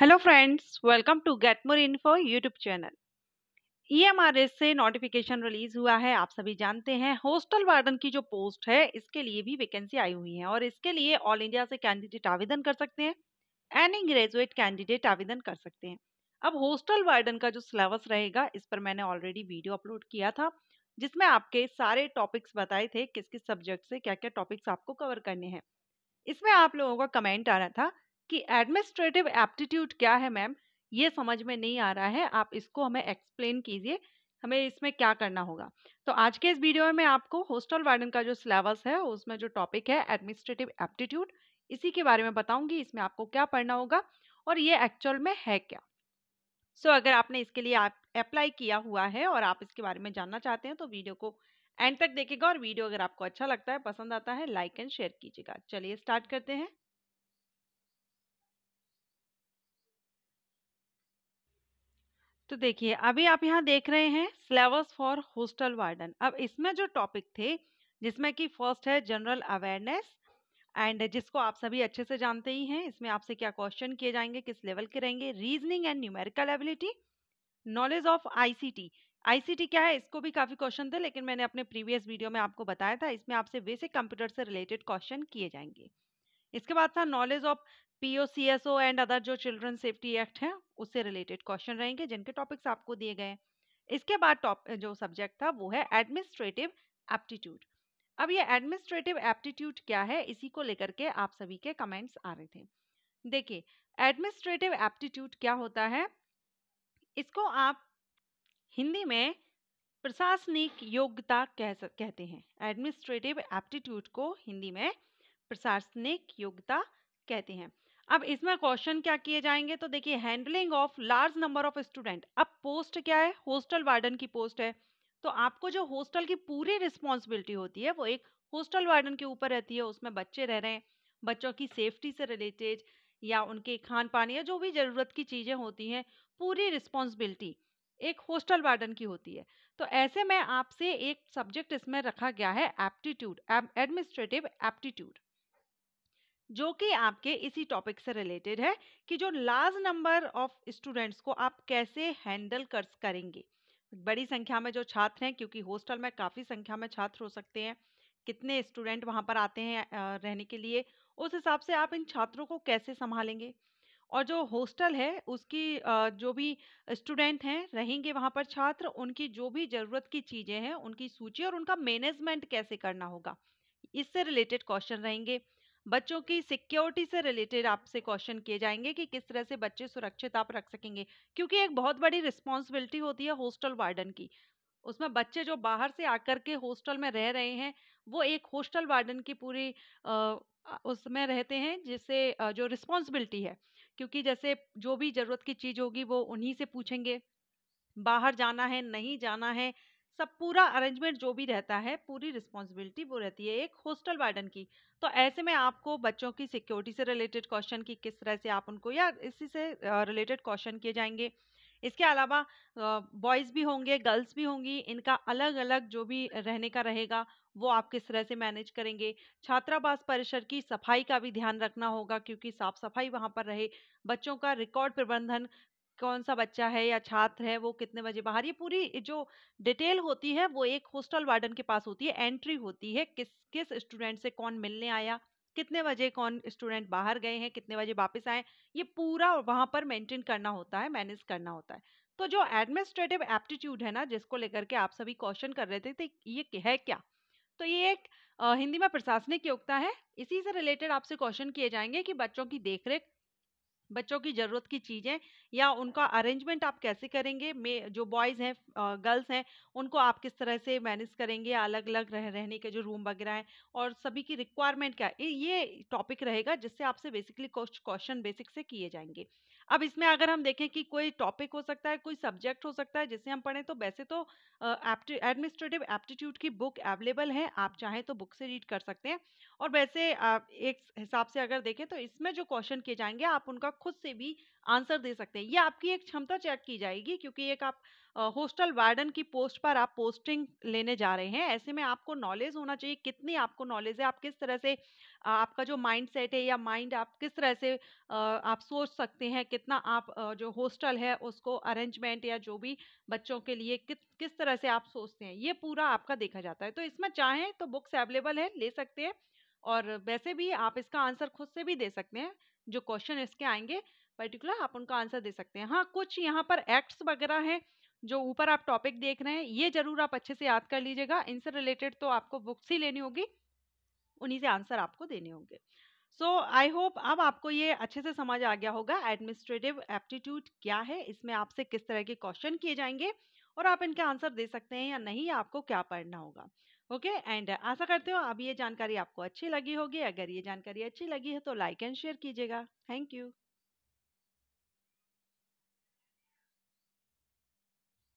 hello friends welcome to get more info YouTube channel ई से notification release हुआ है आप सभी जानते हैं हॉस्टल वार्डन की जो पोस्ट है इसके लिए भी वैकेंसी आई हुई है और इसके लिए ऑल इंडिया से कैंडिडेट आवेदन कर सकते हैं एनी ग्रेजुएट कैंडिडेट आवेदन कर सकते हैं अब हॉस्टल वार्डन का जो सिलेबस रहेगा इस पर मैंने ऑलरेडी वीडियो अपलोड किया था जिसमें आपके सारे टॉपिक्स बताए थे किस किस सब्जेक्ट से क्या क्या टॉपिक्स आपको कवर करने हैं इसमें आप लोगों का कमेंट आ रहा था कि एडमिनिस्ट्रेटिव एप्टीट्यूड क्या है मैम ये समझ में नहीं आ रहा है आप इसको हमें एक्सप्लेन कीजिए हमें इसमें क्या करना होगा तो आज के इस वीडियो में मैं आपको हॉस्टल वार्डन का जो सिलेबस है उसमें जो टॉपिक है एडमिनिस्ट्रेटिव एप्टीट्यूड इसी के बारे में बताऊंगी इसमें आपको क्या पढ़ना होगा और ये एक्चुअल में है क्या सो so, अगर आपने इसके लिए आप अप्लाई किया हुआ है और आप इसके बारे में जानना चाहते हैं तो वीडियो को एंड तक देखेगा और वीडियो अगर आपको अच्छा लगता है पसंद आता है लाइक एंड शेयर कीजिएगा चलिए स्टार्ट करते हैं तो देखिए अभी आप यहाँ देख रहे हैं सिलेबस फॉर होस्टल वार्डन अब इसमें जो टॉपिक थे जिसमें कि फर्स्ट है जनरल अवेयरनेस एंड जिसको आप सभी अच्छे से जानते ही हैं इसमें आपसे क्या क्वेश्चन किए जाएंगे किस लेवल के रहेंगे reasoning and numerical ability knowledge of ICT ICT क्या है इसको भी काफ़ी क्वेश्चन थे लेकिन मैंने अपने प्रीवियस वीडियो में आपको बताया था इसमें आपसे बेसिक कंप्यूटर से रिलेटेड क्वेश्चन किए जाएंगे इसके बाद था knowledge of PO C S O and other जो चिल्ड्रन सेफ्टी एक्ट है उससे रिलेटेड क्वेश्चन रहेंगे जिनके टॉपिक्स आपको दिए गए इसके बाद टॉप जो सब्जेक्ट था वो है एडमिनिस्ट्रेटिव एप्टीट्यूड अब ये एडमिनिस्ट्रेटिव एप्टीट्यूड क्या है इसी को लेकर के आप सभी के कमेंट्स आ रहे थे देखिए एडमिनिस्ट्रेटिव एप्टीट्यूड क्या होता है इसको आप हिंदी में प्रशासनिक योग्यता कह कहते हैं एडमिनिस्ट्रेटिव एप्टीट्यूड को हिंदी में प्रशासनिक योग्यता कहते हैं अब इसमें क्वेश्चन क्या किए जाएंगे तो देखिए handling of large number of student अब पोस्ट क्या है हॉस्टल वार्डन की पोस्ट है तो आपको जो हॉस्टल की पूरी रिस्पॉन्सिबिलिटी होती है वो एक हॉस्टल वार्डन के ऊपर रहती है उसमें बच्चे रह रहे हैं बच्चों की सेफ्टी से रिलेटेड या उनके खान पान या जो भी ज़रूरत की चीज़ें होती हैं पूरी रिस्पॉन्सिबिलिटी एक हॉस्टल वार्डन की होती है तो ऐसे में आपसे एक सब्जेक्ट इसमें रखा गया है एप्टीट्यूड एडमिनिस्ट्रेटिव एप्टीट्यूड जो कि आपके इसी टॉपिक से रिलेटेड है कि जो लार्ज नंबर ऑफ स्टूडेंट्स को आप कैसे हैंडल कर करेंगे बड़ी संख्या में जो छात्र हैं क्योंकि हॉस्टल में काफ़ी संख्या में छात्र हो सकते हैं कितने स्टूडेंट वहाँ पर आते हैं रहने के लिए उस हिसाब से आप इन छात्रों को कैसे संभालेंगे और जो हॉस्टल है उसकी जो भी स्टूडेंट हैं रहेंगे वहाँ पर छात्र उनकी जो भी ज़रूरत की चीज़ें हैं उनकी सूची और उनका मैनेजमेंट कैसे करना होगा इससे रिलेटेड क्वेश्चन रहेंगे बच्चों की सिक्योरिटी से रिलेटेड आपसे क्वेश्चन किए जाएंगे कि किस तरह से बच्चे सुरक्षित आप रख सकेंगे क्योंकि एक बहुत बड़ी रिस्पॉन्सिबिलिटी होती है हॉस्टल वार्डन की उसमें बच्चे जो बाहर से आकर के हॉस्टल में रह रहे हैं वो एक हॉस्टल वार्डन की पूरी उसमें रहते हैं जिससे जो रिस्पॉन्सिबिलिटी है क्योंकि जैसे जो भी ज़रूरत की चीज़ होगी वो उन्हीं से पूछेंगे बाहर जाना है नहीं जाना है सब पूरा अरेंजमेंट जो भी रहता है पूरी रिस्पॉन्सिबिलिटी वो रहती है एक हॉस्टल वार्डन की तो ऐसे में आपको बच्चों की सिक्योरिटी से रिलेटेड क्वेश्चन की किस तरह से आप उनको या इसी से रिलेटेड क्वेश्चन किए जाएंगे इसके अलावा बॉयज़ भी होंगे गर्ल्स भी होंगी इनका अलग अलग जो भी रहने का रहेगा वो आप किस तरह से मैनेज करेंगे छात्रावास परिसर की सफाई का भी ध्यान रखना होगा क्योंकि साफ सफाई वहाँ पर रहे बच्चों का रिकॉर्ड प्रबंधन कौन सा बच्चा है या छात्र है वो कितने बजे बाहर ये पूरी जो डिटेल होती है वो एक हॉस्टल वार्डन के पास होती है एंट्री होती है किस किस स्टूडेंट से कौन मिलने आया कितने बजे कौन स्टूडेंट बाहर गए हैं कितने बजे वापस आए ये पूरा वहाँ पर मेंटेन करना होता है मैनेज करना होता है तो जो एडमिनिस्ट्रेटिव एप्टीट्यूड है ना जिसको लेकर के आप सभी क्वेश्चन कर रहे थे तो ये है क्या तो ये एक आ, हिंदी में प्रशासनिक योग्यता है इसी से रिलेटेड आपसे क्वेश्चन किए जाएंगे कि बच्चों की देखरेख बच्चों की ज़रूरत की चीज़ें या उनका अरेंजमेंट आप कैसे करेंगे मे जो बॉयज़ हैं गर्ल्स हैं उनको आप किस तरह से मैनेज करेंगे अलग अलग रह रहने के जो रूम वगैरह हैं और सभी की रिक्वायरमेंट क्या है ये टॉपिक रहेगा जिससे आपसे बेसिकली क्वेश्चन बेसिक से किए जाएंगे अब इसमें अगर हम देखें कि कोई टॉपिक हो सकता है कोई सब्जेक्ट हो सकता है जिसे हम पढ़ें तो वैसे तो एडमिनिस्ट्रेटिव एप्टीट्यूड की बुक अवेलेबल है आप चाहें तो बुक से रीड कर सकते हैं और वैसे आप एक हिसाब से अगर देखें तो इसमें जो क्वेश्चन किए जाएंगे आप उनका खुद से भी आंसर दे सकते हैं ये आपकी एक क्षमता चेक की जाएगी क्योंकि एक आप हॉस्टल वार्डन की पोस्ट पर आप पोस्टिंग लेने जा रहे हैं ऐसे में आपको नॉलेज होना चाहिए कितनी आपको नॉलेज है आप किस तरह से आपका जो माइंड सेट है या माइंड आप किस तरह से आप सोच सकते हैं कितना आप जो हॉस्टल है उसको अरेंजमेंट या जो भी बच्चों के लिए कि, किस तरह से आप सोचते हैं ये पूरा आपका देखा जाता है तो इसमें चाहें तो बुक्स अवेलेबल है ले सकते हैं और वैसे भी आप इसका आंसर खुद से भी दे सकते हैं जो क्वेश्चन इसके आएंगे पर्टिकुलर आप उनका आंसर दे सकते हैं हाँ कुछ यहाँ पर एक्ट्स वगैरह हैं जो ऊपर आप टॉपिक देख रहे हैं ये जरूर आप अच्छे से याद कर लीजिएगा इनसे रिलेटेड तो आपको बुक्स ही लेनी होगी उन्हीं से आंसर आपको देने होंगे सो आई होप अब आपको ये अच्छे से समझ आ गया होगा एडमिनिस्ट्रेटिव एप्टीट्यूड क्या है इसमें आपसे किस तरह के क्वेश्चन किए जाएंगे और आप इनके आंसर दे सकते हैं या नहीं आपको क्या पढ़ना होगा ओके एंड आशा करते हो अब ये जानकारी आपको अच्छी लगी होगी अगर ये जानकारी अच्छी लगी है तो लाइक एंड शेयर कीजिएगा थैंक यू